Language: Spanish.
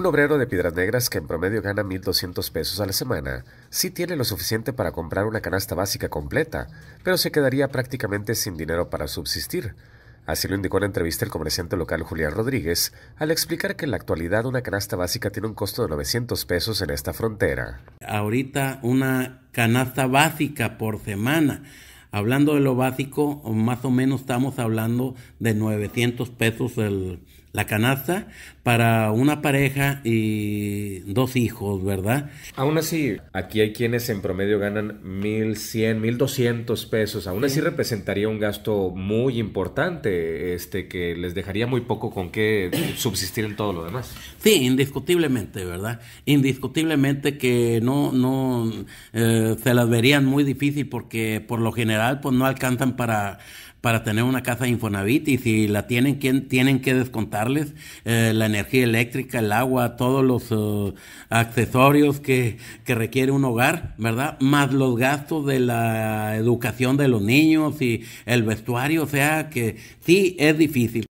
Un obrero de Piedras Negras que en promedio gana 1.200 pesos a la semana sí tiene lo suficiente para comprar una canasta básica completa, pero se quedaría prácticamente sin dinero para subsistir. Así lo indicó en entrevista el comerciante local Julián Rodríguez, al explicar que en la actualidad una canasta básica tiene un costo de 900 pesos en esta frontera. Ahorita una canasta básica por semana. Hablando de lo básico, más o menos estamos hablando de 900 pesos el, la canasta para una pareja y dos hijos, ¿verdad? Aún así, aquí hay quienes en promedio ganan 1.100, 1.200 pesos. Aún así representaría un gasto muy importante, este, que les dejaría muy poco con qué subsistir en todo lo demás. Sí, indiscutiblemente, ¿verdad? Indiscutiblemente que no, no eh, se las verían muy difícil porque por lo general pues no alcanzan para para tener una casa de Infonavit y si la tienen, ¿quién, tienen que descontarles eh, la energía eléctrica, el agua, todos los eh, accesorios que, que, requiere un hogar, ¿verdad? Más los gastos de la educación de los niños y el vestuario, o sea que sí es difícil.